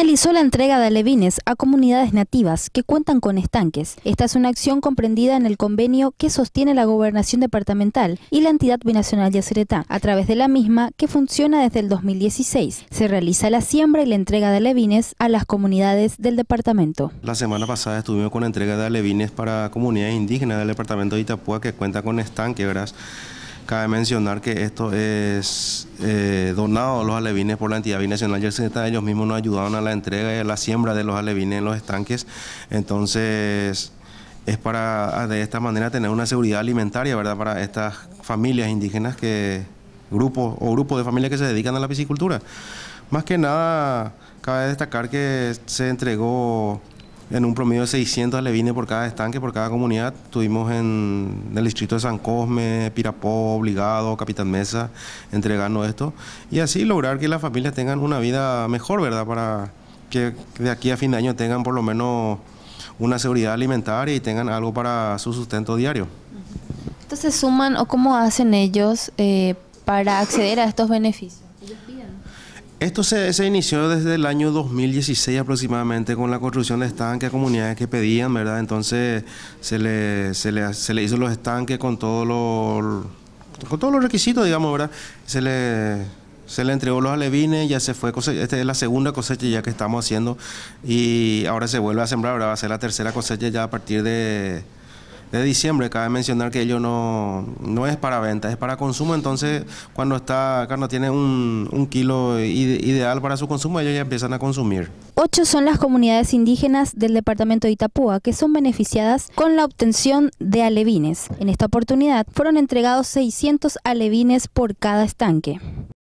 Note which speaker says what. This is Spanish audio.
Speaker 1: Finalizó la entrega de alevines a comunidades nativas que cuentan con estanques. Esta es una acción comprendida en el convenio que sostiene la Gobernación Departamental y la entidad binacional Yacireta, a través de la misma que funciona desde el 2016. Se realiza la siembra y la entrega de alevines a las comunidades del departamento.
Speaker 2: La semana pasada estuvimos con la entrega de alevines para comunidades indígenas del departamento de Itapúa que cuenta con estanques, ¿verdad? Cabe mencionar que esto es eh, donado a los alevines por la entidad binacional que Ellos mismos nos ayudaron a la entrega y a la siembra de los alevines en los estanques. Entonces, es para ah, de esta manera tener una seguridad alimentaria, ¿verdad? Para estas familias indígenas que grupos o grupos de familias que se dedican a la piscicultura. Más que nada, cabe destacar que se entregó en un promedio de 600 vine por cada estanque, por cada comunidad. Estuvimos en, el distrito de San Cosme, Pirapó, Obligado, Capitán Mesa, entregando esto. Y así lograr que las familias tengan una vida mejor, ¿verdad? Para que de aquí a fin de año tengan por lo menos una seguridad alimentaria y tengan algo para su sustento diario.
Speaker 3: se ¿suman o cómo hacen ellos eh, para acceder a estos beneficios?
Speaker 2: Esto se, inició desde el año 2016 aproximadamente con la construcción de estanques a comunidades que pedían, ¿verdad? Entonces se le, se le, hizo los estanques con todos los, con todos los requisitos, digamos, ¿verdad? Se le, se le entregó los alevines, ya se fue esta es la segunda cosecha ya que estamos haciendo y ahora se vuelve a sembrar, ahora va a ser la tercera cosecha ya a partir de de diciembre. Cabe mencionar que ello no, no es para venta, es para consumo. Entonces, cuando está carne tiene un, kilo ideal para su consumo, ellos ya empiezan a consumir.
Speaker 1: Ocho son las comunidades indígenas del departamento de Itapúa que son beneficiadas con la obtención de alevines. En esta oportunidad fueron entregados 600 alevines por cada estanque.